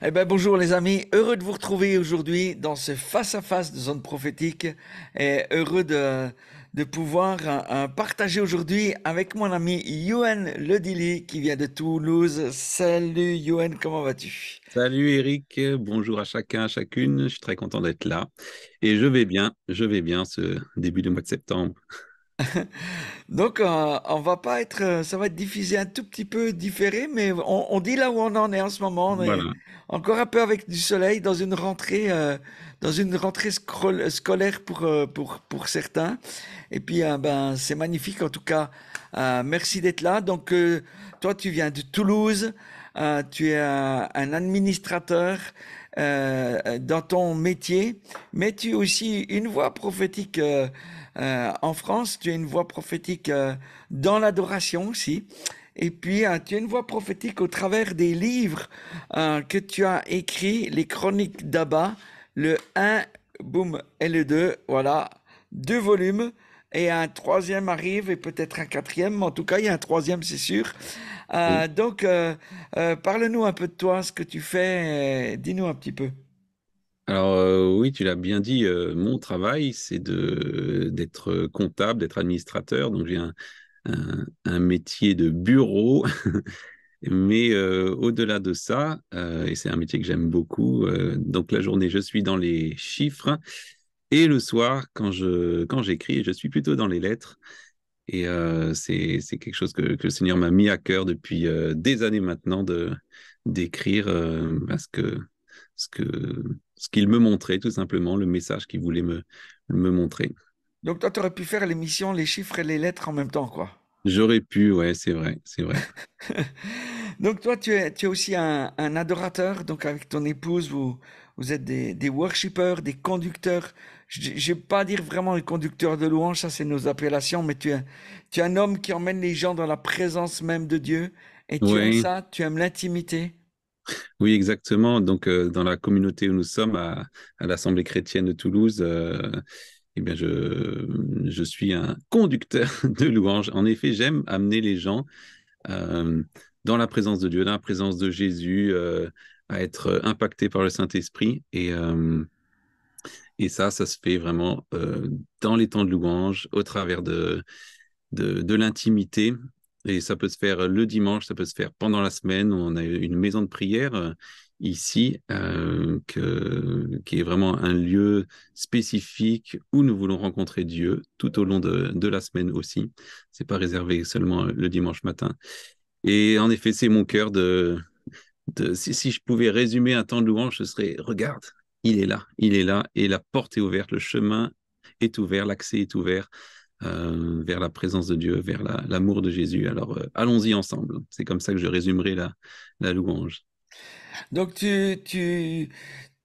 Eh ben, bonjour les amis, heureux de vous retrouver aujourd'hui dans ce face-à-face de zone prophétique et heureux de, pouvoir euh, euh, partager aujourd'hui avec mon ami Yohan Ledili qui vient de Toulouse. Salut Yohan, comment vas-tu Salut Eric, bonjour à chacun, à chacune, je suis très content d'être là et je vais bien, je vais bien ce début de mois de septembre. Donc, euh, on va pas être, euh, ça va être diffusé un tout petit peu différé, mais on, dit là où on en est en ce moment. Encore un peu avec du soleil dans une rentrée, euh, dans une rentrée scolaire pour pour pour certains. Et puis, ben, c'est magnifique en tout cas. merci d'être là. Donc, toi, tu viens de Toulouse. tu es un administrateur. dans ton métier, mais tu es aussi une voix prophétique euh, en France, tu as une voix prophétique euh, dans l'adoration aussi. Et puis, hein, tu as une voix prophétique au travers des livres hein, que tu as écrits, les chroniques d'Abba, le 1, boum, et le 2, voilà, deux volumes. Et un troisième arrive, et peut-être un quatrième, en tout cas, il y a un troisième, c'est sûr. Euh, donc, parle-nous un peu de toi, ce que tu fais, dis-nous un petit peu. Alors euh, oui, tu l'as bien dit, euh, mon travail, c'est d'être comptable, d'être administrateur. Donc j'ai un, métier de bureau. Mais euh, au-delà de ça, et c'est un métier que j'aime beaucoup, donc la journée, je suis dans les chiffres. Et le soir, quand, quand j'écris, je suis plutôt dans les lettres. Et c'est, quelque chose que, le Seigneur m'a mis à cœur depuis des années maintenant de, d'écrire parce que... ce que ce qu'il me montrait, tout simplement, le message qu'il voulait me, me montrer. Donc, toi, tu aurais pu faire l'émission Les chiffres et les lettres en même temps, quoi. J'aurais pu, ouais, c'est vrai, c'est vrai. donc, toi, tu es, tu es aussi un, un, adorateur. Donc, avec ton épouse, vous, vous êtes des, des worshippers, des conducteurs. Je ne vais pas dire vraiment les conducteurs de louange, ça, c'est nos appellations, mais tu es, tu es un homme qui emmène les gens dans la présence même de Dieu. Et tu aimes ça, tu aimes l'intimité. Oui, exactement. Donc, euh, dans la communauté où nous sommes, à, l'Assemblée chrétienne de Toulouse, euh, eh bien, je, je, suis un conducteur de louanges. En effet, j'aime amener les gens euh, dans la présence de Dieu, dans la présence de Jésus, à être impactés par le Saint-Esprit. Et, et ça, ça se fait vraiment dans les temps de louange, au travers de, de l'intimité et ça peut se faire euh, le dimanche, ça peut se faire pendant la semaine. On a une maison de prière euh, ici euh, que, qui est vraiment un lieu spécifique où nous voulons rencontrer Dieu tout au long de, la semaine aussi. C'est pas réservé seulement le dimanche matin. Et en effet, c'est mon cœur de, si, si, je pouvais résumer un temps de louange, ce serait regarde, il est là, il est là, et la porte est ouverte, le chemin est ouvert, l'accès est ouvert. Euh, vers la présence de Dieu, vers l'amour de Jésus. Alors euh, allons-y ensemble. C'est comme ça que je résumerai la, louange. Donc tu,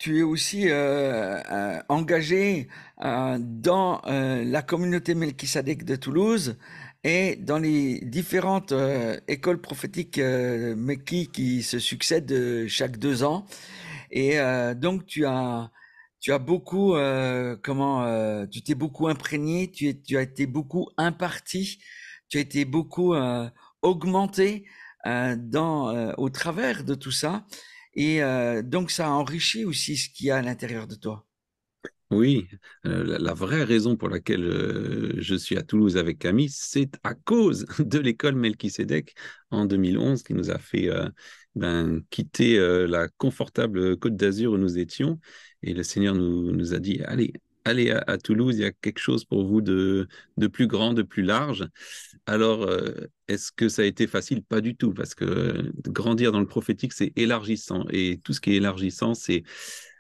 es aussi euh, engagé dans la communauté Melchisadec de Toulouse et dans les différentes écoles prophétiques Mekki qui se succèdent chaque deux ans. Et donc tu as tu as beaucoup, euh, comment, euh, tu t'es beaucoup imprégné, tu, tu, as été beaucoup imparti, tu as été beaucoup euh, augmenté dans, au travers de tout ça. Et donc, ça a enrichi aussi ce qu'il y a à l'intérieur de toi. Oui, la vraie raison pour laquelle je suis à Toulouse avec Camille, c'est à cause de l'école Melchisedec en 2011 qui nous a fait ben, quitter la confortable Côte d'Azur où nous étions et le Seigneur nous, nous a dit, allez, allez à, Toulouse, il y a quelque chose pour vous de, de plus grand, de plus large. Alors, euh, est-ce que ça a été facile Pas du tout, parce que euh, grandir dans le prophétique, c'est élargissant. Et tout ce qui est élargissant, c'est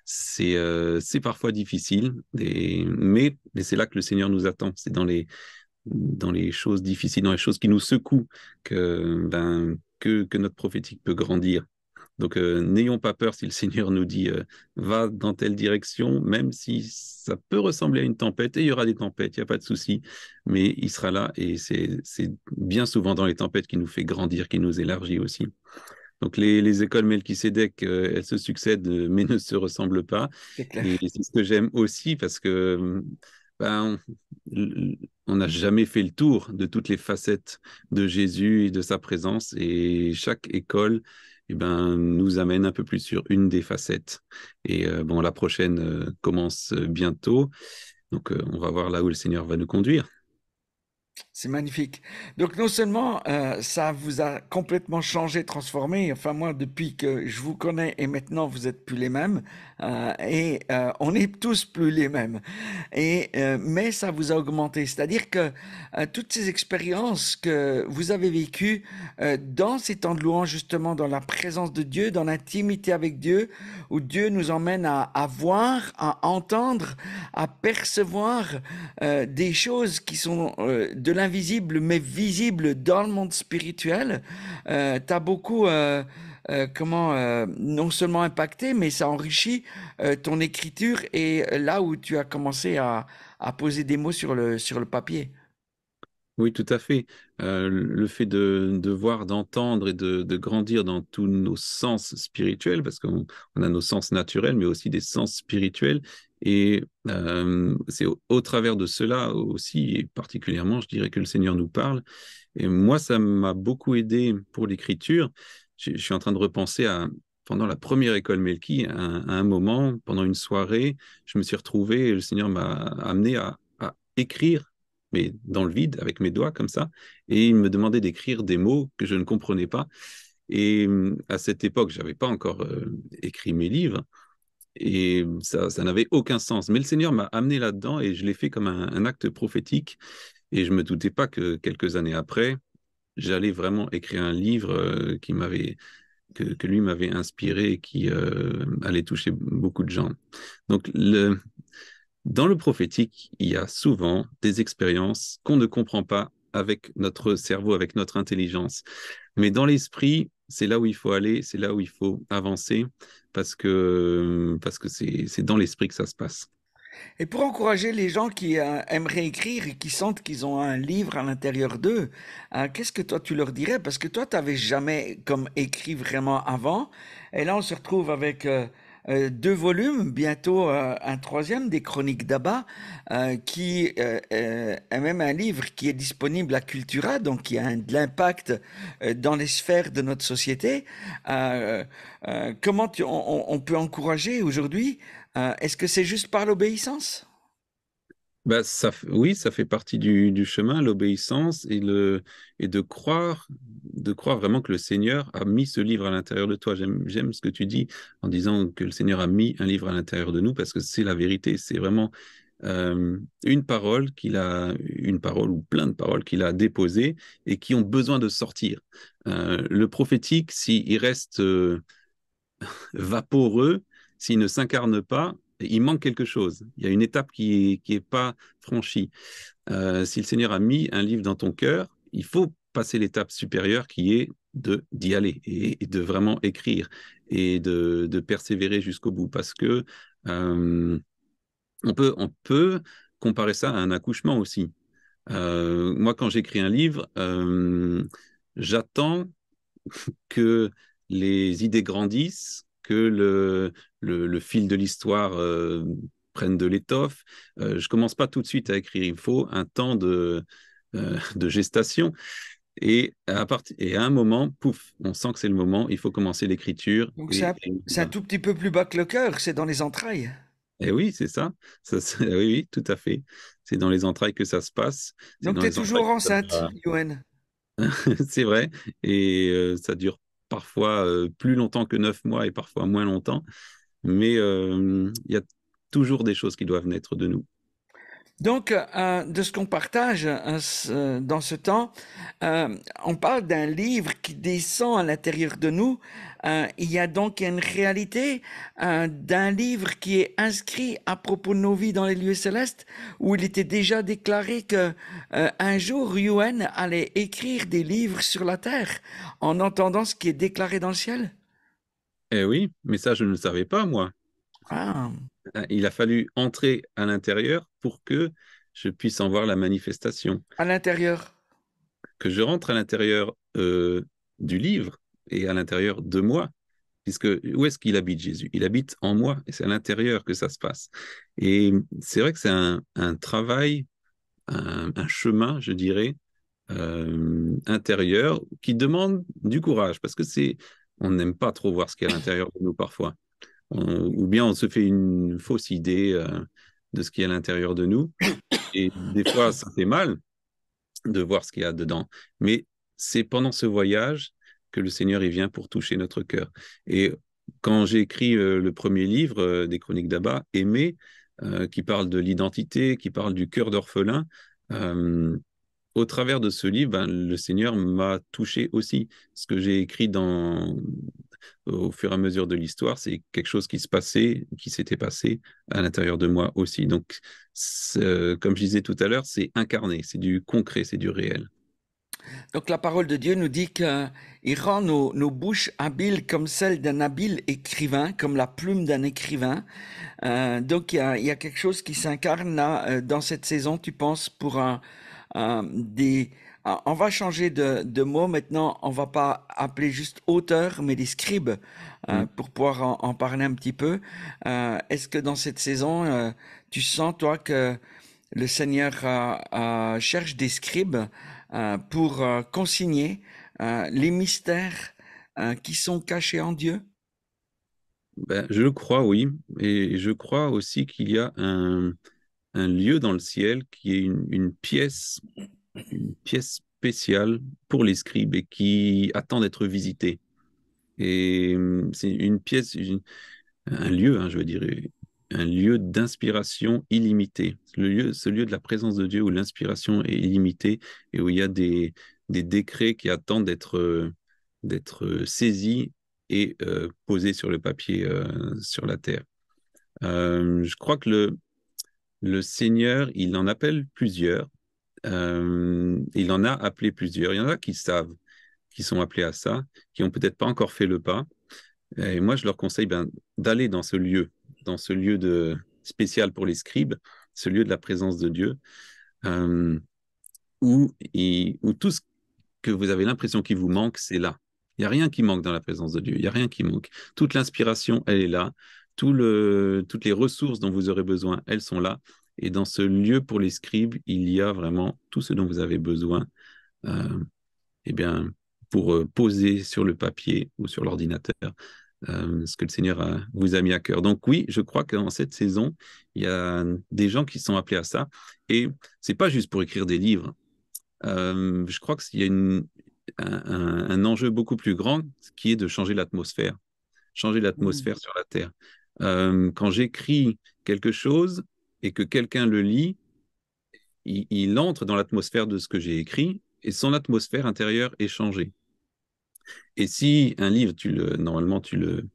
c'est euh, c'est parfois difficile, mais, mais c'est là que le Seigneur nous attend. C'est dans les, dans les choses difficiles, dans les choses qui nous secouent, que, ben, que, que notre prophétique peut grandir. Donc euh, n'ayons pas peur si le Seigneur nous dit euh, va dans telle direction, même si ça peut ressembler à une tempête, et il y aura des tempêtes, il n'y a pas de souci, mais il sera là et c'est bien souvent dans les tempêtes qui nous fait grandir, qui nous élargit aussi. Donc les, écoles Melchisedec, euh, elles se succèdent, mais ne se ressemblent pas. Et c'est ce que j'aime aussi parce que ben, on n'a jamais fait le tour de toutes les facettes de Jésus et de sa présence. Et chaque école eh ben, nous amène un peu plus sur une des facettes. Et euh, bon, la prochaine euh, commence euh, bientôt. Donc, on va voir là où le Seigneur va nous conduire. C'est magnifique. Donc non seulement euh, ça vous a complètement changé, transformé, enfin moi depuis que je vous connais et maintenant vous êtes plus les mêmes, euh, et euh, on est tous plus les mêmes, et, mais ça vous a augmenté. C'est-à-dire que toutes ces expériences que vous avez vécues dans ces temps de louange, justement dans la présence de Dieu, dans l'intimité avec Dieu, où Dieu nous emmène à, à voir, à entendre, à percevoir des choses qui sont de l'invisible mais visible dans le monde spirituel, euh, t'as beaucoup euh, euh, comment euh, non seulement impacté, mais ça enrichit ton écriture et là où tu as commencé à, à poser des mots sur le sur le papier. Oui, tout à fait. Euh, le fait de, voir, d'entendre et de, grandir dans tous nos sens spirituels, parce qu'on a nos sens naturels, mais aussi des sens spirituels. Et euh, c'est au, travers de cela aussi, et particulièrement, je dirais que le Seigneur nous parle. Et moi, ça m'a beaucoup aidé pour l'écriture. Je, suis en train de repenser à, pendant la première école Melki, à, un moment, pendant une soirée, je me suis retrouvé, et le Seigneur m'a amené à, à écrire mais dans le vide, avec mes doigts comme ça, et il me demandait d'écrire des mots que je ne comprenais pas. Et hum, à cette époque, j'avais pas encore euh, écrit mes livres, et hum, ça, ça n'avait aucun sens. Mais le Seigneur m'a amené là-dedans, et je l'ai fait comme un, acte prophétique, et je me doutais pas que quelques années après, j'allais vraiment écrire un livre euh, qui m'avait que, lui m'avait inspiré qui euh, allait toucher beaucoup de gens. Donc, le, dans le prophétique, il y a souvent des expériences qu'on ne comprend pas avec notre cerveau, avec notre intelligence. Mais dans l'esprit, c'est là où il faut aller, c'est là où il faut avancer, parce que parce que c'est dans l'esprit que ça se passe. Et pour encourager les gens qui euh, aimeraient écrire et qui sentent qu'ils ont un livre à l'intérieur d'eux, euh, qu'est-ce que toi tu leur dirais Parce que toi, tu n'avais jamais comme écrit vraiment avant. Et là, on se retrouve avec euh, euh, deux volumes, bientôt euh, un troisième des Chroniques d'Abba, euh, qui euh, est même un livre qui est disponible à Cultura, donc qui a un, de l'impact dans les sphères de notre société. comment on, peut encourager aujourd'hui Est-ce que c'est juste par l'obéissance bah, ça, oui, ça fait partie du, chemin, l'obéissance et, le, et de croire, de croire vraiment que le Seigneur a mis ce livre à l'intérieur de toi. J'aime ce que tu dis en disant que le Seigneur a mis un livre à l'intérieur de nous parce que c'est la vérité, c'est vraiment euh, une parole qu'il a, une parole ou plein de paroles qu'il a déposées et qui ont besoin de sortir. Euh, le prophétique, s'il reste euh, vaporeux, s'il ne s'incarne pas, il manque quelque chose. Il y a une étape qui n'est est pas franchie. Euh, si le Seigneur a mis un livre dans ton cœur, il faut passer l'étape supérieure qui est de d'y aller et, de vraiment écrire et de, persévérer jusqu'au bout parce que euh, on peut on peut comparer ça à un accouchement aussi. Euh, moi, quand j'écris un livre, j'attends que les idées grandissent, que le, le, fil de l'histoire euh, prenne de l'étoffe. Euh, je commence pas tout de suite à écrire, il faut un temps de, euh, gestation. Et à, un moment, pouf, on sent que c'est le moment, il faut commencer l'écriture. Donc c'est un, tout petit peu plus bas que le cœur, c'est dans les entrailles. Eh oui, c'est ça. ça oui, oui, tout à fait. C'est dans les entrailles que ça se passe. Donc tu es toujours enceinte, Yoann. c'est vrai. Et ça dure parfois euh, plus longtemps que neuf mois et parfois moins longtemps. Mais euh, il y a toujours des choses qui doivent naître de nous. Donc, euh, de ce qu'on partage euh, dans ce temps, euh, on parle d'un livre qui descend à l'intérieur de nous. il y a donc une réalité d'un livre qui est inscrit à propos de nos vies dans les lieux célestes, où il était déjà déclaré que un jour Yuan allait écrire des livres sur la terre en entendant ce qui est déclaré dans le ciel. Eh oui, mais ça je ne le savais pas moi. Ah. Il a fallu entrer à l'intérieur pour que je puisse en voir la manifestation. À l'intérieur Que je rentre à l'intérieur euh, du livre et à l'intérieur de moi. Puisque où est-ce qu'il habite Jésus Il habite en moi et c'est à l'intérieur que ça se passe. Et c'est vrai que c'est un, travail, un, chemin, je dirais, euh, intérieur qui demande du courage parce que c'est on n'aime pas trop voir ce qu'il y a à l'intérieur de nous parfois. Euh, ou bien on se fait une fausse idée euh, de ce qu'il y a à l'intérieur de nous. Et des fois, ça fait mal de voir ce qu'il y a dedans. Mais c'est pendant ce voyage que le Seigneur y vient pour toucher notre cœur. Et quand j'ai écrit euh, le premier livre des Chroniques d'Abba, Aimé, qui parle de l'identité, qui parle du cœur d'orphelin, au travers de ce livre, ben, le Seigneur m'a touché aussi. Ce que j'ai écrit dans au fur et à mesure de l'histoire, c'est quelque chose qui se passait, qui s'était passé à l'intérieur de moi aussi. Donc, comme je disais tout à l'heure, c'est incarné, c'est du concret, c'est du réel. Donc la parole de Dieu nous dit qu'il rend nos, nos, bouches habiles comme celles d'un habile écrivain, comme la plume d'un écrivain. Euh, donc il y a, quelque chose qui s'incarne euh, dans cette saison, tu penses, pour des ah, on va changer de, de, mot maintenant. On va pas appeler juste auteur, mais des scribes, hein, mm. pour pouvoir en, parler un petit peu. Euh, est-ce que dans cette saison, euh, tu sens, toi, que le Seigneur euh, cherche des scribes pour consigner les mystères qui sont cachés en Dieu ben, Je crois, oui. Et je crois aussi qu'il y a un, lieu dans le ciel qui est une pièce une pièce spéciale pour les scribes et qui attend d'être visitée. Et euh, c'est une pièce, un lieu, hein, je veux dire, un lieu d'inspiration illimitée. Le lieu, ce lieu de la présence de Dieu où l'inspiration est illimitée et où il y a des, des décrets qui attendent d'être, d'être saisis et euh, posés sur le papier, euh, sur la terre. je crois que le, le Seigneur, il en appelle plusieurs euh, il en a appelé plusieurs. Il y en a qui savent, qui sont appelés à ça, qui n'ont peut-être pas encore fait le pas. Et moi, je leur conseille ben, d'aller dans ce lieu, dans ce lieu de, spécial pour les scribes, ce lieu de la présence de Dieu, euh, où, tout ce que vous avez l'impression qu'il vous manque, c'est là. Il n'y a rien qui manque dans la présence de Dieu, il n'y a rien qui manque. Toute l'inspiration, elle est là. toutes les ressources dont vous aurez besoin, elles sont là. Et dans ce lieu pour les scribes, il y a vraiment tout ce dont vous avez besoin euh, eh bien, pour euh, poser sur le papier ou sur l'ordinateur euh, ce que le Seigneur vous a mis à cœur. Donc oui, je crois qu'en cette saison, il y a des gens qui sont appelés à ça. Et c'est pas juste pour écrire des livres. Euh, je crois qu'il y a un, enjeu beaucoup plus grand qui est de changer l'atmosphère, changer l'atmosphère mmh. sur la Terre. quand j'écris quelque chose, et que quelqu'un le lit, il, entre dans l'atmosphère de ce que j'ai écrit et son atmosphère intérieure est changée. Et si un livre, tu le, normalement, tu le,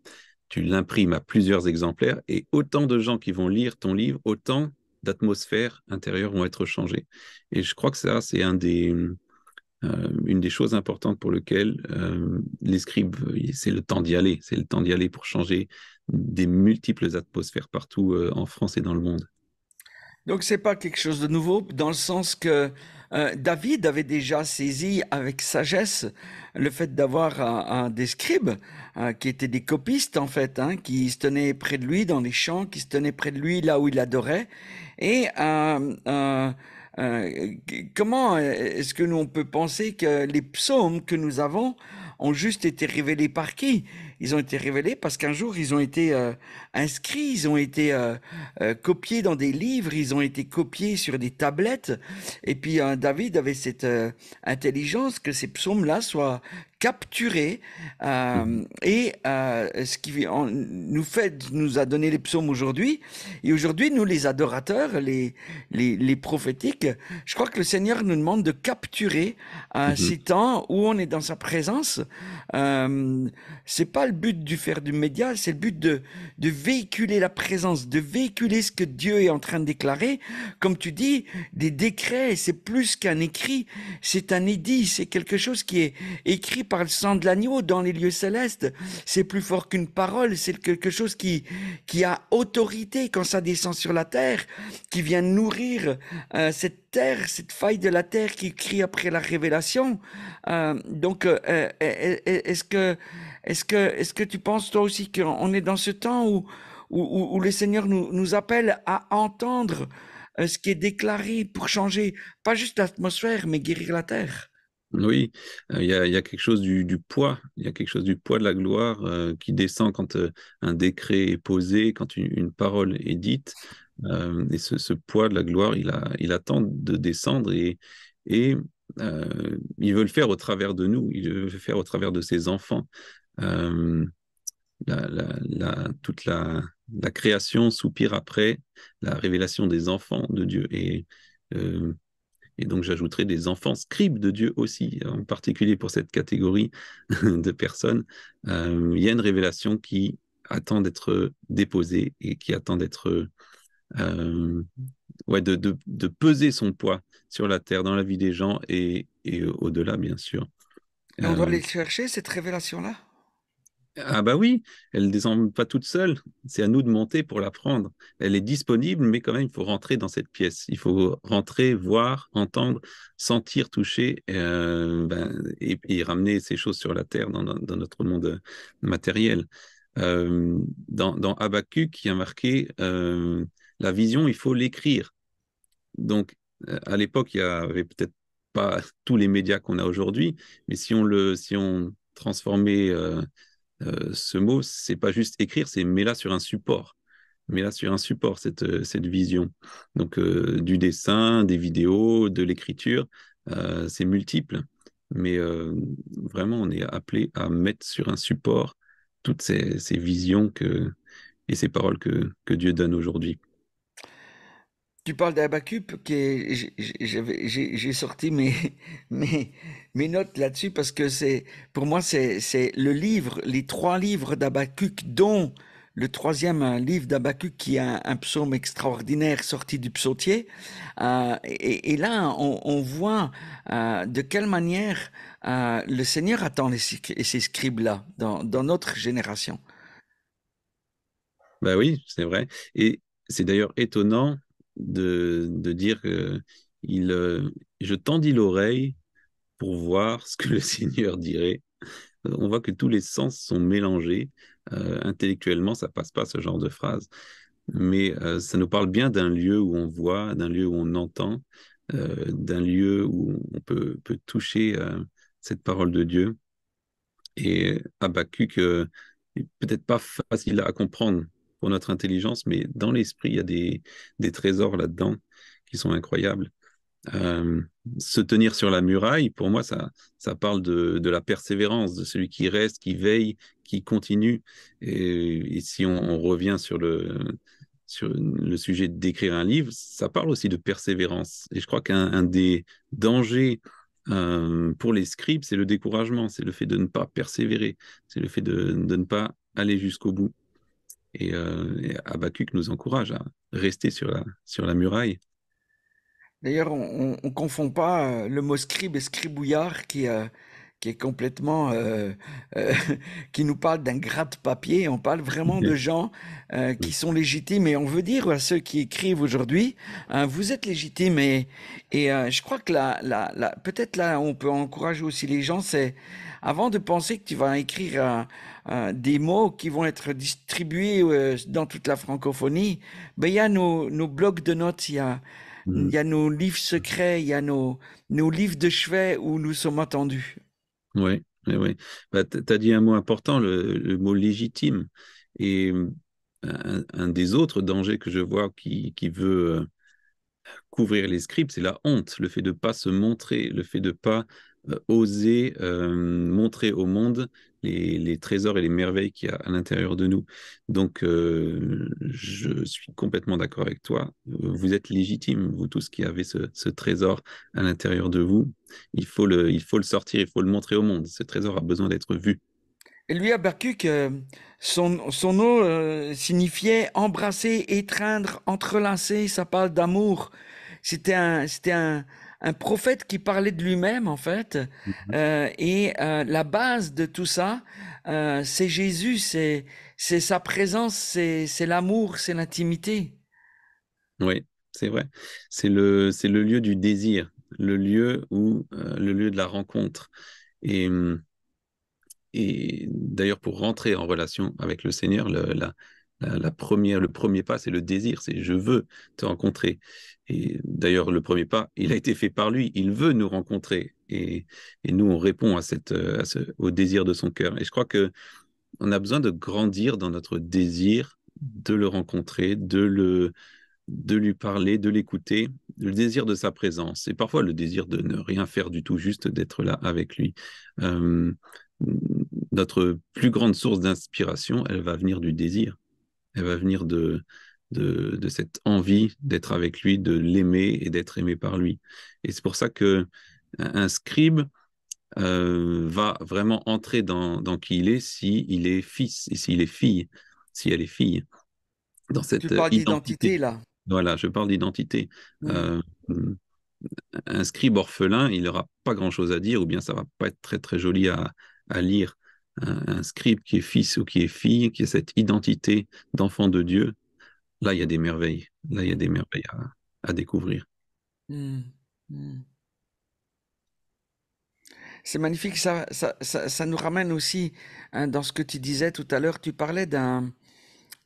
l'imprimes à plusieurs exemplaires et autant de gens qui vont lire ton livre, autant d'atmosphères intérieures vont être changées. Et je crois que ça, c'est euh, une des choses importantes pour lesquelles euh, les scribes, c'est le temps d'y aller. C'est le temps d'y aller pour changer des multiples atmosphères partout euh, en France et dans le monde. Donc c'est pas quelque chose de nouveau dans le sens que euh, David avait déjà saisi avec sagesse le fait d'avoir un, des scribes euh, qui étaient des copistes en fait, hein, qui se tenaient près de lui dans les champs, qui se tenaient près de lui là où il adorait. Et euh, comment est-ce que nous on peut penser que les psaumes que nous avons ont juste été révélés par qui ils ont été révélés parce qu'un jour, ils ont été euh, inscrits, ils ont été euh, euh, copiés dans des livres, ils ont été copiés sur des tablettes. Et puis David avait cette intelligence que ces psaumes-là soient capturés. et ce qui nous fait, nous a donné les psaumes aujourd'hui. Et aujourd'hui, nous, les adorateurs, les, les, les prophétiques, je crois que le Seigneur nous demande de capturer euh, ces temps où on est dans sa présence. c'est pas le but du faire du média, c'est le but de, de véhiculer la présence, de véhiculer ce que Dieu est en train de déclarer. Comme tu dis, des décrets, c'est plus qu'un écrit, c'est un édit, c'est quelque chose qui est écrit par le sang de l'agneau dans les lieux célestes. C'est plus fort qu'une parole, c'est quelque chose qui, qui a autorité quand ça descend sur la terre, qui vient nourrir euh, cette terre, cette faille de la terre qui crie après la révélation. Euh, donc, euh, est-ce que est-ce que, tu penses toi aussi qu'on est dans ce temps où, où, où, le Seigneur nous, nous appelle à entendre euh, ce qui est déclaré pour changer, pas juste l'atmosphère, mais guérir la terre oui, euh, il y, a, quelque chose du, poids, il y a quelque chose du poids de la gloire euh, qui descend quand un décret est posé, quand une, parole est dite. et ce, poids de la gloire, il, a, il attend de descendre et, et il veut le faire au travers de nous, il veut le faire au travers de ses enfants. Euh, la, toute la, création soupire après la révélation des enfants de Dieu. Euh, et, donc j'ajouterai des enfants scribes de Dieu aussi, en particulier pour cette catégorie de personnes. Euh, il y a une révélation qui attend d'être déposée et qui attend d'être... ouais, de, peser son poids sur la terre, dans la vie des gens et, au-delà, bien sûr. on doit aller chercher, cette révélation-là ah bah oui, elle ne descend pas toute seule. C'est à nous de monter pour la prendre. Elle est disponible, mais quand même, il faut rentrer dans cette pièce. Il faut rentrer, voir, entendre, sentir, toucher euh, ben, et, ramener ces choses sur la terre dans, notre monde matériel. Euh, dans, dans qui a marqué euh, la vision, il faut l'écrire. Donc, à l'époque, il y avait peut-être pas tous les médias qu'on a aujourd'hui, mais si on le, si on transformait euh, ce mot, c'est pas juste écrire, c'est mets-la sur un support. Mets-la sur un support, cette, euh, cette vision. Donc, euh, du dessin, des vidéos, de l'écriture, c'est multiple. Mais vraiment, on est appelé à mettre sur un support toutes ces, visions et ces paroles que, Dieu donne aujourd'hui. Tu parles d'Abacup, j'ai sorti mes, mes notes là-dessus parce que c'est, pour moi, c'est le livre, les trois livres d'Abacuc, dont le troisième livre d'Abacuc qui est un, psaume extraordinaire sorti du psautier. Euh, et, là, on, voit euh, de quelle manière euh, le Seigneur attend ces scribes-là dans, notre génération. Ben oui, c'est vrai. Et c'est d'ailleurs étonnant de, de dire que il, je tendis l'oreille pour voir ce que le Seigneur dirait. Euh, on voit que tous les sens sont mélangés. Euh, intellectuellement, ça passe pas ce genre de phrase. Mais euh, ça nous parle bien d'un lieu où on voit, d'un lieu où on entend, d'un lieu où on peut, toucher cette parole de Dieu. Et Abacuc n'est peut-être pas facile à comprendre pour notre intelligence, mais dans l'esprit, il y a des trésors là-dedans qui sont incroyables. Euh, se tenir sur la muraille, pour moi, ça, parle de, la persévérance, de celui qui reste, qui veille, qui continue. Et, si on, revient sur le, sujet d'écrire un livre, ça parle aussi de persévérance. Et je crois qu'un des dangers euh, pour les scribes, c'est le découragement, c'est le fait de ne pas persévérer, c'est le fait de, ne pas aller jusqu'au bout. Et, euh, nous encourage à rester sur la muraille D'ailleurs, on, ne confond pas euh, le mot scribe et scribouillard qui, euh, qui est complètement, euh, qui nous parle d'un gratte-papier. On parle vraiment de gens qui sont légitimes et on veut dire à ceux qui écrivent aujourd'hui, hein, vous êtes légitimes et, je crois que là, là, peut-être là, on peut encourager aussi les gens, c'est avant de penser que tu vas écrire des mots qui vont être distribués dans toute la francophonie, ben il y a nos, nos blocs de notes, il y a il y a hmm. nos livres secrets, il y a nos, nos livres de chevet où nous sommes attendus. Oui, oui. Bah, tu as dit un mot important, le, mot légitime. Et euh, un, des autres dangers que je vois qui, qui veut euh, couvrir les scripts, c'est la honte, le fait de ne pas se montrer, le fait de ne pas euh, oser euh, montrer au monde les, trésors et les merveilles qu'il y a à l'intérieur de nous. Donc, euh, je suis complètement d'accord avec toi. Vous êtes légitime, vous tous qui avez ce, trésor à l'intérieur de vous. Il faut, le, il faut le sortir, il faut le montrer au monde. Ce trésor a besoin d'être vu. Et lui, à Berkuk son, son nom signifiait embrasser, étreindre, entrelacer. Ça parle d'amour. C'était un, c'était un, un prophète qui parlait de lui-même en fait. Mhm. Euh, et euh, la base de tout ça, euh, c'est Jésus, c'est sa présence, c'est l'amour, c'est l'intimité. Oui, c'est vrai. C'est le lieu du désir, le lieu où le lieu de la rencontre. Hum, et d'ailleurs pour rentrer en relation avec le Seigneur, le, la la, première, le premier pas, c'est le désir, c'est je veux te rencontrer. Et d'ailleurs, le premier pas, il a été fait par lui, il veut nous rencontrer. Et, nous, on répond à cette, ce, au désir de son cœur. Et je crois que on a besoin de grandir dans notre désir de le rencontrer, de, le, de lui parler, de l'écouter, le désir de sa présence, et parfois le désir de ne rien faire du tout, juste d'être là avec lui. Euh, notre plus grande source d'inspiration, elle va venir du désir elle va venir de, de, cette envie d'être avec lui, de l'aimer et d'être aimé par lui. Et c'est pour ça que un scribe euh, va vraiment entrer dans, dans qui il est s'il est fils et s'il est fille, si elle est fille. Dans cette tu d'identité là. Voilà, je parle d'identité. Euh, un scribe orphelin, il n'aura pas grand-chose à dire, ou bien ça va pas être très très joli à lire un, scribe qui est fils ou qui est fille, qui a cette identité d'enfant de Dieu, là, il y a des merveilles. Là, il y a des merveilles à, découvrir. Hmm. Hmm. C'est magnifique, ça, ça, nous ramène aussi hein, dans ce que tu disais tout à l'heure, tu parlais d'un...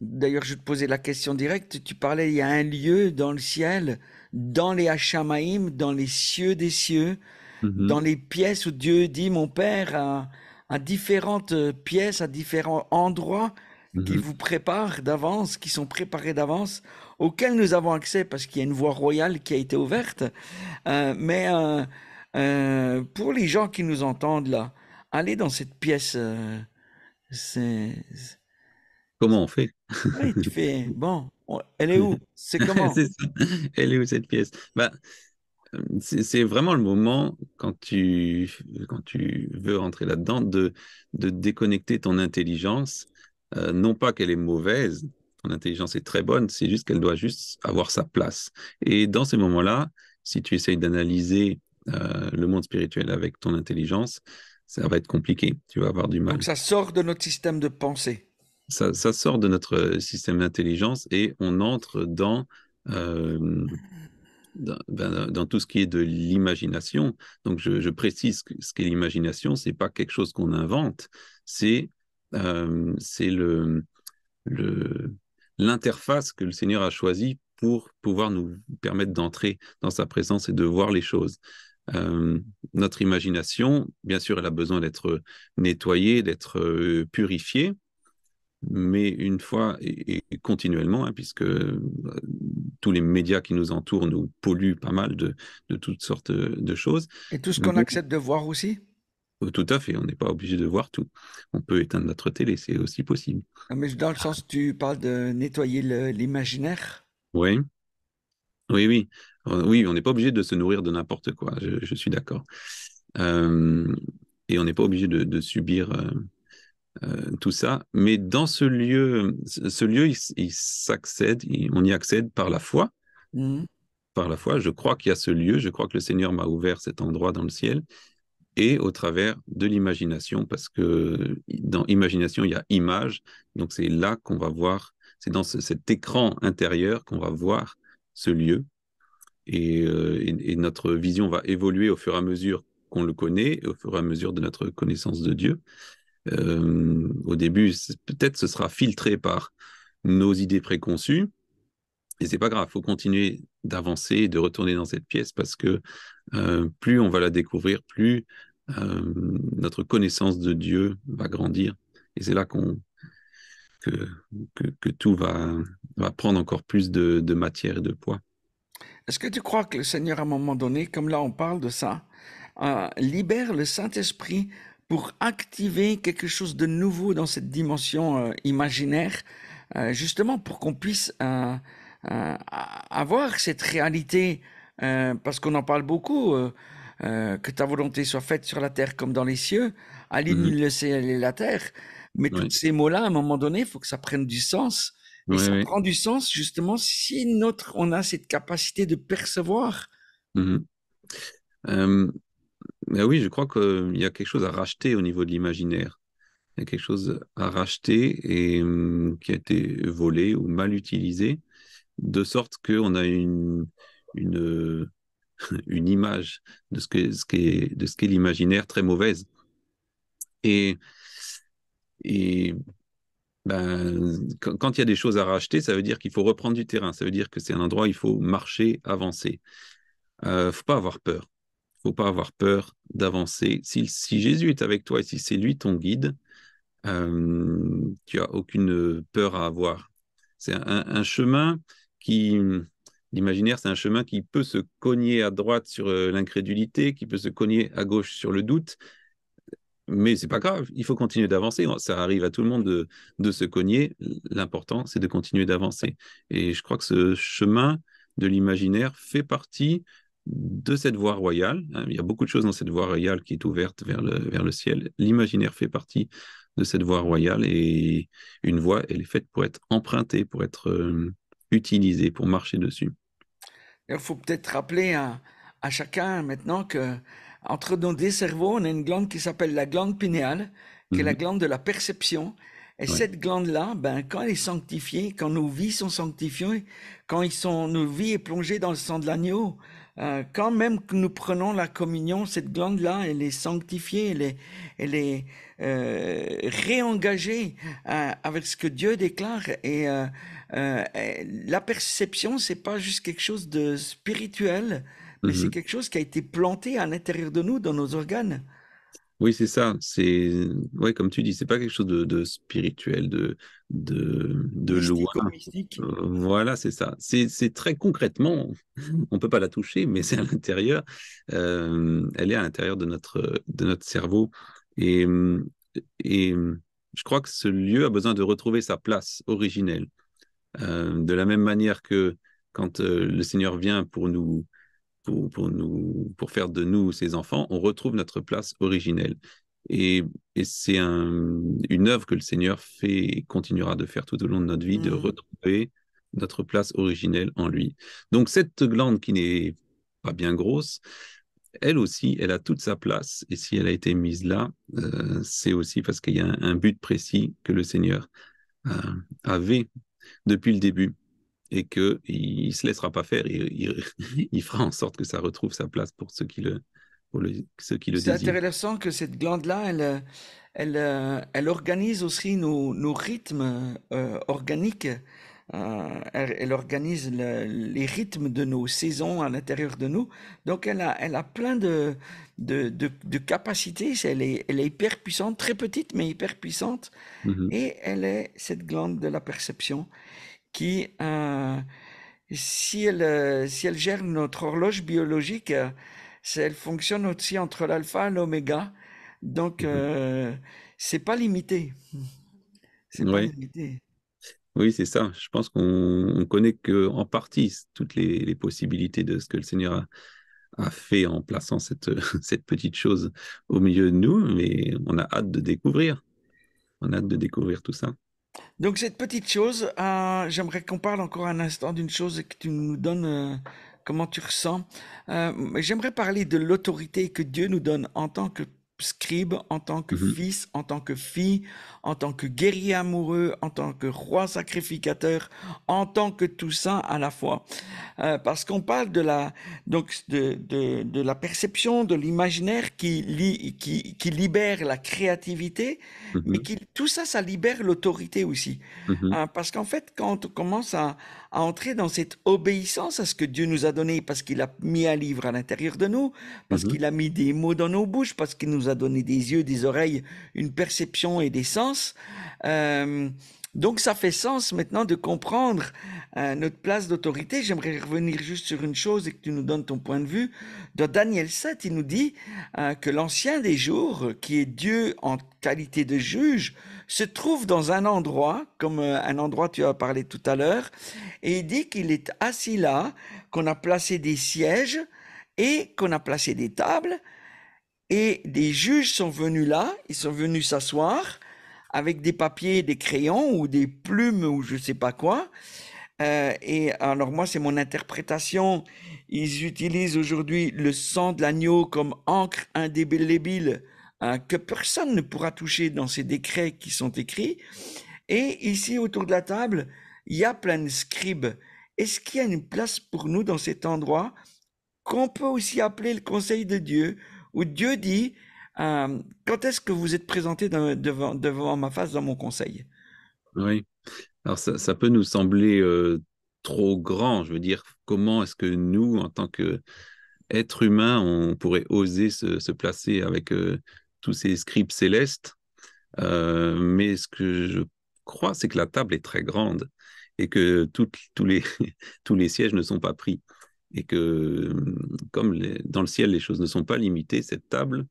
D'ailleurs, je te posais la question directe, tu parlais, il y a un lieu dans le ciel, dans les Hachamaïm, dans les cieux des cieux, mm-hmm. dans les pièces où Dieu dit, mon Père à différentes euh, pièces, à différents endroits qui mhm. vous préparent d'avance, qui sont préparés d'avance, auxquels nous avons accès parce qu'il y a une voie royale qui a été ouverte. Euh, mais euh, pour les gens qui nous entendent là, aller dans cette pièce. c'est Comment on fait Oui, tu fais. Bon, elle est où C'est comment Elle est où cette pièce bah, c'est vraiment le moment quand tu, veux rentrer là-dedans de, déconnecter ton intelligence. Euh, non pas qu'elle est mauvaise, ton intelligence est très bonne, c'est juste qu'elle doit juste avoir sa place. Et dans ces moments-là, si tu essayes d'analyser euh, le monde spirituel avec ton intelligence, ça va être compliqué, tu vas avoir du mal. ça sort de notre système de pensée. Ça, sort de notre euh, système d'intelligence et on entre dans ben, dans, tout ce qui est de l'imagination. Donc, je, je, précise ce qu'est l'imagination, c'est pas quelque chose qu'on invente, c'est euh, le l'interface que le Seigneur a choisie pour pouvoir nous permettre d'entrer dans sa présence et de voir les choses. Euh, notre imagination, bien sûr, elle a besoin d'être nettoyée, d'être euh, purifiée, mais une fois et, continuellement, hein, puisque euh, tous les médias qui nous entourent nous polluent pas mal de, toutes sortes de choses. Et tout ce qu'on accepte de voir aussi euh, tout à fait, on n'est pas obligé de voir tout. On peut éteindre notre télé, c'est aussi possible. Euh, mais dans le sens, tu parles de nettoyer l'imaginaire Oui. Oui, oui. Euh, oui, on n'est pas obligé de se nourrir de n'importe quoi, je, suis d'accord. et on n'est pas obligé de, subir euh, tout ça. Mais dans ce lieu, ce lieu, il, s'accède, on y accède par la foi. Mmh. Par la foi, je crois qu'il y a ce lieu, je crois que le Seigneur m'a ouvert cet endroit dans le ciel et au travers de l'imagination, parce que dans imagination, il y a image, donc c'est là qu'on va voir, c'est dans cet écran intérieur qu'on va voir ce lieu, euh, et, et, notre vision va évoluer au fur et à mesure qu'on le connaît, au fur et à mesure de notre connaissance de Dieu, euh, au début, peut-être ce sera filtré par nos idées préconçues. Et c'est pas grave, faut continuer d'avancer et de retourner dans cette pièce parce que euh, plus on va la découvrir, plus euh, notre connaissance de Dieu va grandir. Et c'est là qu'on que, que, tout va, va prendre encore plus de, matière et de poids. Est-ce que tu crois que le Seigneur, à un moment donné, comme là on parle de ça, libère le Saint-Esprit pour activer quelque chose de nouveau dans cette dimension euh, imaginaire, euh, justement pour qu'on puisse euh, avoir cette réalité, parce qu'on en parle beaucoup, que ta volonté soit faite sur la terre comme dans les cieux, aligne mhm. le ciel et la terre. Mais tous ces mots-là, à un moment donné, il faut que ça prenne du sens. Et ça prend du sens justement si notre on a cette capacité de percevoir. Mhm oui, je crois qu'il y a quelque chose à racheter au niveau de l'imaginaire. Il y a quelque chose à racheter et hum, qui a été volé ou mal utilisé, de sorte qu'on a une, image de ce qu'est ce l'imaginaire très mauvaise. Et, ben, quand il y a des choses à racheter, ça veut dire qu'il faut reprendre du terrain. Ça veut dire que c'est un endroit où il faut marcher, avancer. Il euh, ne faut pas avoir peur faut pas avoir peur d'avancer. Si, Jésus est avec toi et si c'est lui ton guide, euh, tu as aucune peur à avoir. C'est un, chemin qui, l'imaginaire, c'est un chemin qui peut se cogner à droite sur euh, l'incrédulité, qui peut se cogner à gauche sur le doute, mais c'est pas grave, il faut continuer d'avancer. Ça arrive à tout le monde de, de se cogner. L'important, c'est de continuer d'avancer. Et je crois que ce chemin de l'imaginaire fait partie de cette voie royale. Hein. il y a beaucoup de choses dans cette voie royale qui est ouverte vers le, vers le ciel. L'imaginaire fait partie de cette voie royale et une voie, elle est faite pour être empruntée, pour être euh, utilisée, pour marcher dessus. Il faut peut-être rappeler à, chacun maintenant que entre nos deux cerveaux, on a une glande qui s'appelle la glande pinéale, qui est la mhm. glande de la perception. Et cette glande-là, ben, quand elle est sanctifiée, quand nos vies sont sanctifiées, quand ils sont, nos vies est plongées dans le sang de l'agneau, euh, quand même que nous prenons la communion, cette glande-là, elle est sanctifiée, elle est, elle est euh, réengagée euh, avec ce que Dieu déclare. Et la perception, c'est pas juste quelque chose de spirituel, mais c'est mhm. quelque chose qui a été planté à l'intérieur de nous, dans nos organes. Oui, c'est ça. C'est ouais, comme tu dis, c'est pas quelque chose de, spirituel, de de, de loi. voilà, c'est ça. C'est très concrètement, on peut pas la toucher, mais c'est à l'intérieur. Euh, elle est à l'intérieur de notre de notre cerveau et et je crois que ce lieu a besoin de retrouver sa place originelle. Euh, de la même manière que quand euh, le Seigneur vient pour nous pour, pour, nous, pour faire de nous ses enfants, on retrouve notre place originelle. Et, et c'est un, une œuvre que le Seigneur fait et continuera de faire tout au long de notre vie, de mmh. retrouver notre place originelle en lui. Donc cette glande qui n'est pas bien grosse, elle aussi, elle a toute sa place. Et si elle a été mise là, euh, c'est aussi parce qu'il y a un, but précis que le Seigneur euh, avait depuis le début et qu'il ne se laissera pas faire. Il, il, fera en sorte que ça retrouve sa place pour ceux qui le, pour le, qui le C'est intéressant que cette glande-là, elle, elle, euh, elle organise aussi nos, nos rythmes euh, organiques. Euh, elle, organise les rythmes de nos saisons à l'intérieur de nous. Donc, elle a, elle a plein de, de, de, capacités. Elle est, elle est, hyper puissante, très petite, mais hyper puissante. Mmh et elle est cette glande de la perception qui, euh, si, elle, euh, si gère notre horloge biologique, euh, elle fonctionne aussi entre l'alpha et l'oméga. Donc, mmh euh, c'est pas limité. C'est oui. Oui, c'est ça. Je pense qu'on connaît qu'en partie toutes les, possibilités de ce que le Seigneur a, fait en plaçant cette, cette, petite chose au milieu de nous, mais on a hâte de découvrir. On a hâte de découvrir tout ça. Donc cette petite chose, euh, j'aimerais qu'on parle encore un instant d'une chose que tu nous donnes, euh, comment tu ressens. Euh, j'aimerais parler de l'autorité que Dieu nous donne en tant que scribe, en tant que mhm. fils, en tant que fille, en tant que guerrier amoureux, en tant que roi sacrificateur, en tant que tout ça à la fois. Euh, parce qu'on parle de la, donc de, de, la perception, de l'imaginaire qui, qui, qui, libère la créativité, mais mhm. qui, tout ça, ça libère l'autorité aussi. Mhm. Hein, parce qu'en fait, quand on commence à, à entrer dans cette obéissance à ce que Dieu nous a donné, parce qu'il a mis un livre à l'intérieur de nous, parce qu'il a mis des mots dans nos bouches, parce qu'il nous a a donné des yeux, des oreilles, une perception et des sens. Euh, donc ça fait sens maintenant de comprendre euh, notre place d'autorité. J'aimerais revenir juste sur une chose et que tu nous donnes ton point de vue. Dans Daniel 7, il nous dit euh, que l'ancien des jours, qui est Dieu en qualité de juge, se trouve dans un endroit, comme un endroit tu as parlé tout à l'heure, et il dit qu'il est assis là, qu'on a placé des sièges et qu'on a placé des tables, et des juges sont venus là, ils sont venus s'asseoir avec des papiers, des crayons ou des plumes ou je ne sais pas quoi. Euh, et alors moi, c'est mon interprétation. Ils utilisent aujourd'hui le sang de l'agneau comme encre indélébile hein, que personne ne pourra toucher dans ces décrets qui sont écrits. Et ici, autour de la table, il y a plein de scribes. Est-ce qu'il y a une place pour nous dans cet endroit qu'on peut aussi appeler le conseil de Dieu où Dieu dit, euh, quand est-ce que vous êtes présenté devant, ma face dans mon conseil Oui. Alors ça, peut nous sembler euh, trop grand. Je veux dire, comment est-ce que nous, en tant qu'êtres humains, humain, on pourrait oser se, placer avec euh, tous ces scripts célestes Mais ce que je crois, c'est que la table est très grande et que tous les sièges ne sont pas pris et que comme les, dans le ciel les choses ne sont pas limitées, cette table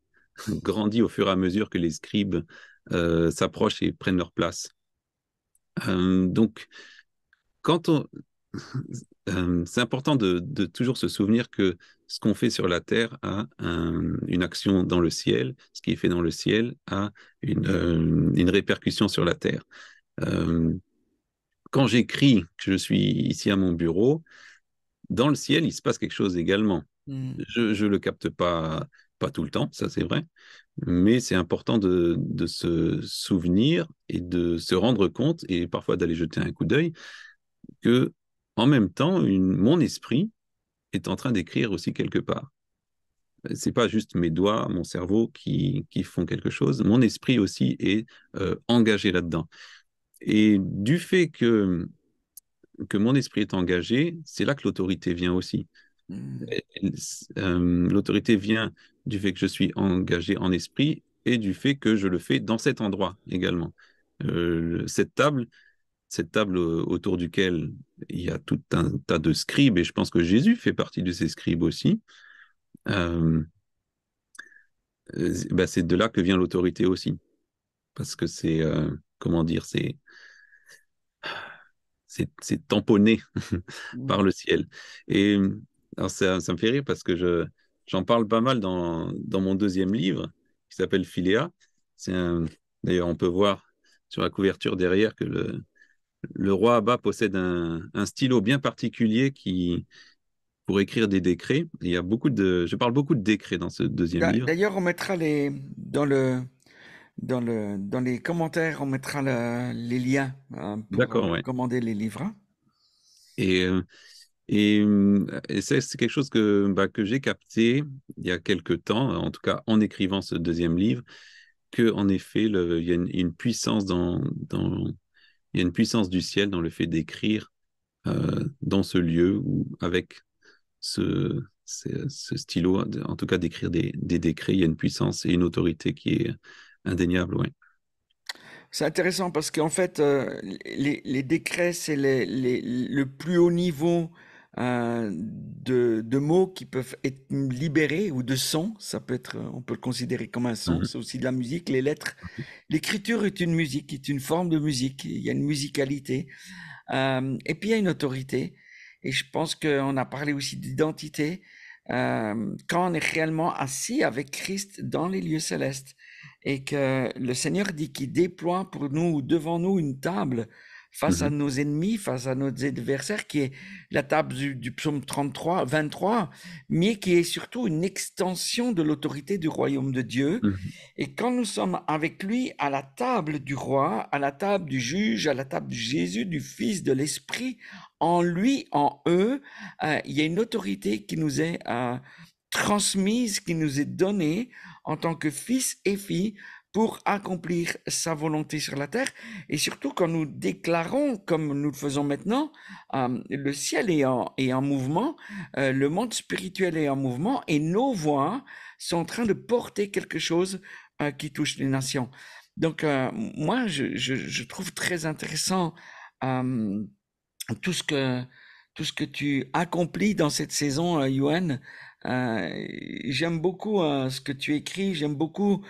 mmh. grandit au fur et à mesure que les scribes euh, s'approchent et prennent leur place. Euh, donc, quand on... Euh, c'est important de, toujours se souvenir que ce qu'on fait sur la terre a une action dans le ciel, ce qui est fait dans le ciel a une, une répercussion sur la terre. quand j'écris, que je suis ici à mon bureau, dans le ciel, il se passe quelque chose également. Hmm. Je ne le capte pas, pas tout le temps, ça c'est vrai, mais c'est important de, se souvenir et de se rendre compte, et parfois d'aller jeter un coup d'œil, que en même temps, mon esprit est en train d'écrire aussi quelque part. C'est pas juste mes doigts, mon cerveau qui, qui font quelque chose, mon esprit aussi est euh, engagé là-dedans. Et du fait que que mon esprit est engagé, c'est là que l'autorité vient aussi. Hmm. Euh, l'autorité vient du fait que je suis engagé en esprit et du fait que je le fais dans cet endroit également. Euh, cette table, cette table autour duquel il y a tout un tas de scribes, et je pense que Jésus fait partie de ces scribes aussi, euh, bah, c'est de là que vient l'autorité aussi. Parce que c'est, comment dire, c'est c'est tamponné par mm. le ciel. Et alors ça, me fait rire parce que je, j'en parle pas mal dans, dans, mon deuxième livre qui s'appelle Philéa. C'est d'ailleurs, on peut voir sur la couverture derrière que le, le roi Abba possède un, un, stylo bien particulier qui pour écrire des décrets. Il y a beaucoup de, je parle beaucoup de décrets dans ce deuxième livre. D'ailleurs, on mettra les dans le dans, le, dans les commentaires, on mettra les liens hein, pour euh, commander les livres. Et, euh, et, euh, c'est quelque chose que, bah, que j'ai capté il y a quelque temps, en tout cas en écrivant ce deuxième livre, qu'en effet, il, y a une, puissance dans, dans, il y a une puissance du ciel dans le fait d'écrire dans ce lieu ou avec ce, ce, ce, stylo, en tout cas d'écrire des, des, décrets. Il y a une puissance et une autorité qui est, Indéniable, oui. C'est intéressant parce qu'en fait, euh, les, décrets, c'est le plus haut niveau euh, de, mots qui peuvent être libérés ou de sons. Ça peut être, euh, on peut le considérer comme un son. Mhm. C'est aussi de la musique, les lettres. L'écriture est une musique, est une forme de musique. Il y a une musicalité. et puis il y a une autorité. Et je pense qu'on a parlé aussi d'identité. quand on est réellement assis avec Christ dans les lieux célestes, et que le Seigneur dit qu'il déploie pour nous, devant nous, une table face à mmh nos ennemis, face à nos adversaires, qui est la table du, psaume 33, 23, mais qui est surtout une extension de l'autorité du royaume de Dieu. Mmh et quand nous sommes avec lui à la table du roi, à la table du juge, à la table de Jésus, du Fils, de l'Esprit, en lui, en eux, euh, il y a une autorité qui nous est euh, transmise, qui nous est donnée en tant que fils et fille pour accomplir sa volonté sur la terre. Et surtout quand nous déclarons, comme nous le faisons maintenant, euh, le ciel est en, mouvement, euh, le monde spirituel est en mouvement, et nos voix sont en train de porter quelque chose euh, qui touche les nations. Donc moi, je, trouve très intéressant tout ce que tout ce que tu accomplis dans cette saison, Yuan. Euh, j'aime beaucoup euh, ce que tu écris, j'aime beaucoup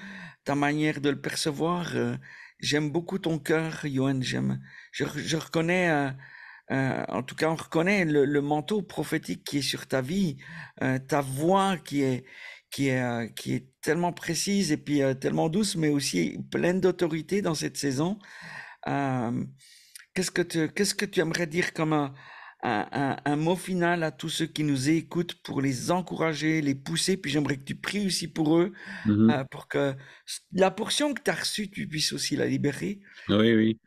ta manière de le percevoir, euh, j'aime beaucoup ton cœur, Johan, J'aime, je, reconnais, en tout cas, on reconnaît le, manteau prophétique qui est sur ta vie, ta voix qui est qui est qui est tellement précise et puis tellement douce, mais aussi pleine d'autorité dans cette saison. qu'est-ce que tu qu'est-ce que tu aimerais dire comme un un, mot final à tous ceux qui nous écoutent pour les encourager, les pousser. Puis j'aimerais que tu pries aussi pour eux, mhm. euh, pour que la portion que tu as reçue, tu puisses aussi la libérer. Oui, oui.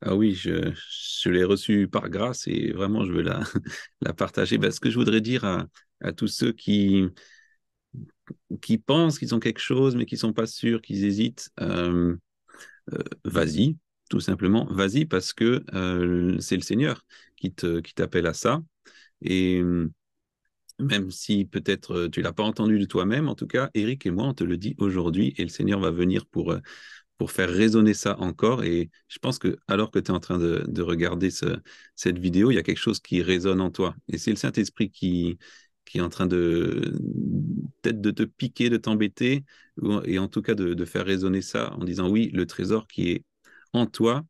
Ah oui, je, l'ai reçue par grâce et vraiment, je veux la, partager. parce bah, ce que je voudrais dire à, tous ceux qui, qui pensent qu'ils ont quelque chose, mais qui ne sont pas sûrs, qu'ils hésitent, euh, euh, vas-y, tout simplement, vas-y parce que c'est le Seigneur qui t'appelle à ça. Et mm, même si peut-être euh, tu l'as pas entendu de toi-même, en tout cas, Eric et moi, on te le dit aujourd'hui et le Seigneur va venir pour, euh, pour faire résonner ça encore. Et je pense que alors que tu es en train de, regarder cette vidéo, il y a quelque chose qui résonne en toi. Et c'est le Saint-Esprit qui, qui est en train de peut-être de te piquer, de t'embêter, et en tout cas de, de faire résonner ça en disant oui, le trésor qui est en toi,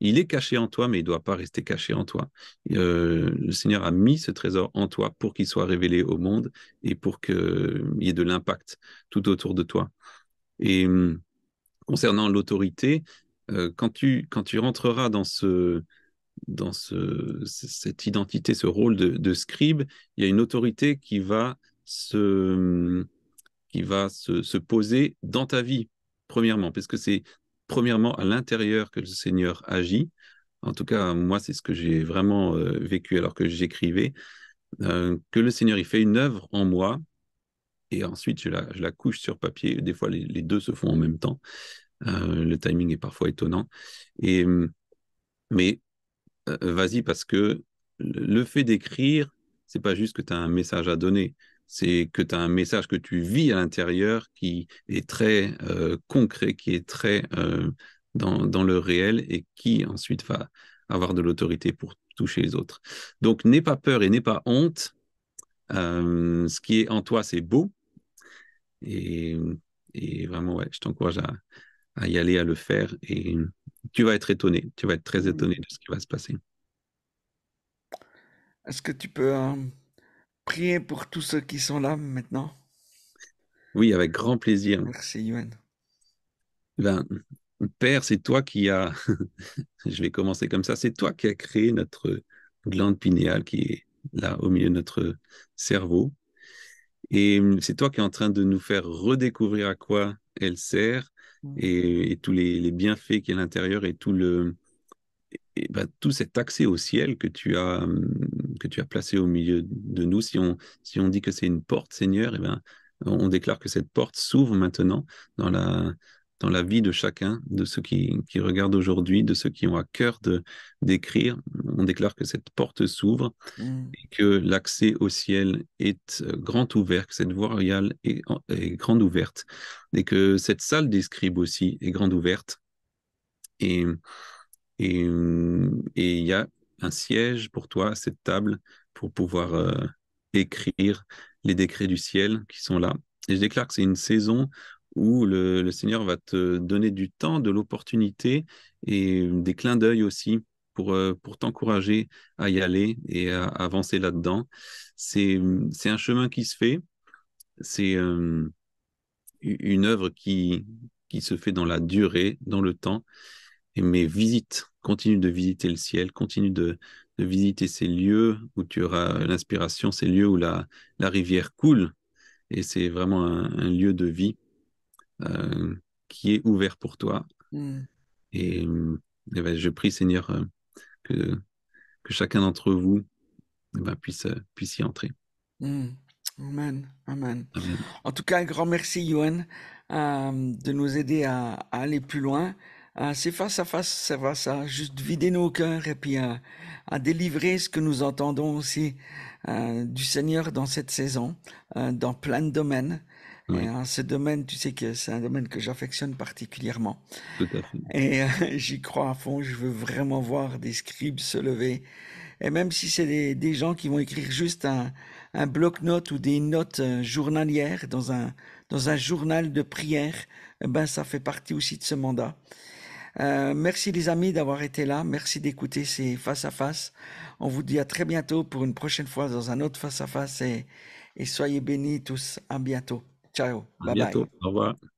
il est caché en toi, mais il ne doit pas rester caché en toi. Euh, le Seigneur a mis ce trésor en toi pour qu'il soit révélé au monde et pour qu'il euh, y ait de l'impact tout autour de toi. Et hum, concernant l'autorité, euh, quand, tu, quand tu rentreras dans, ce, dans ce, cette identité, ce rôle de, scribe, il y a une autorité qui va se, hum, qui va se poser dans ta vie, premièrement, parce que c'est premièrement à l'intérieur que le Seigneur agit. En tout cas, moi, c'est ce que j'ai vraiment euh, vécu alors que j'écrivais, euh, que le Seigneur, il fait une œuvre en moi, et ensuite je la, couche sur papier. Des fois, les, deux se font en même temps. Euh, le timing est parfois étonnant. Et, hum, mais vas-y, parce que le fait d'écrire, c'est pas juste que tu as un message à donner, c'est que tu as un message que tu vis à l'intérieur qui est très euh, concret, qui est très euh, dans, le réel et qui ensuite va avoir de l'autorité pour toucher les autres. Donc n'aie pas peur et n'aie pas honte. Euh, ce qui est en toi, c'est beau. Et, et, vraiment, je t'encourage à, y aller, à le faire. Et tu vas être étonné. Tu vas être très étonné de ce qui va se passer. Est-ce que tu peux... Priez pour tous ceux qui sont là maintenant. Oui, avec grand plaisir. Merci, Yuan. Ben, Père, c'est toi qui as, je vais commencer comme ça, c'est toi qui as créé notre glande pinéale qui est là au milieu de notre cerveau. Et c'est toi qui es en train de nous faire redécouvrir à quoi elle sert mm. et, tous les, bienfaits qu'il y a à l'intérieur et tout, le, ben, tout cet accès au ciel que tu as hum, que tu as placé au milieu de nous. Si on, si on dit que c'est une porte, Seigneur, et eh ben, on déclare que cette porte s'ouvre maintenant dans la, dans la vie de chacun, de ceux qui, qui regardent aujourd'hui, de ceux qui ont à cœur de d'écrire. On déclare que cette porte s'ouvre mm. et que l'accès au ciel est euh, grand ouvert, que cette voie royale est, grande ouverte et que cette salle des scribes aussi est grande ouverte. Et et il y a un siège pour toi, cette table, pour pouvoir euh, écrire les décrets du ciel qui sont là. Et je déclare que c'est une saison où le, Seigneur va te donner du temps, de l'opportunité et des clins d'œil aussi pour, euh, pour t'encourager à y aller et à avancer là-dedans. C'est un chemin qui se fait, c'est euh, une œuvre qui, qui se fait dans la durée, dans le temps, et mais visite continue de visiter le ciel, continue de, visiter ces lieux où tu auras l'inspiration, ces lieux où la, rivière coule. Et c'est vraiment un, lieu de vie euh, qui est ouvert pour toi. Mm. Et, eh ben, je prie, Seigneur, euh, que, chacun d'entre vous eh ben, puisse, y entrer. Mm. Amen. Amen. En tout cas, un grand merci, Yohan, euh, de nous aider à aller plus loin. Ah, c'est face à face, ça va ça, juste vider nos cœurs et puis euh, à, délivrer ce que nous entendons aussi euh, du Seigneur dans cette saison, euh, dans plein de domaines. Et, ce domaine, tu sais que c'est un domaine que j'affectionne particulièrement. Et j'y crois à fond. Je veux vraiment voir des scribes se lever. Et même si c'est des, gens qui vont écrire juste un, un bloc-notes ou des notes journalières dans un dans un journal de prière, eh ben ça fait partie aussi de ce mandat. Euh, merci les amis d'avoir été là. Merci d'écouter ces face à face. On vous dit à très bientôt pour une prochaine fois dans un autre face à face et, soyez bénis tous. À bientôt. Ciao. À bientôt. Au revoir.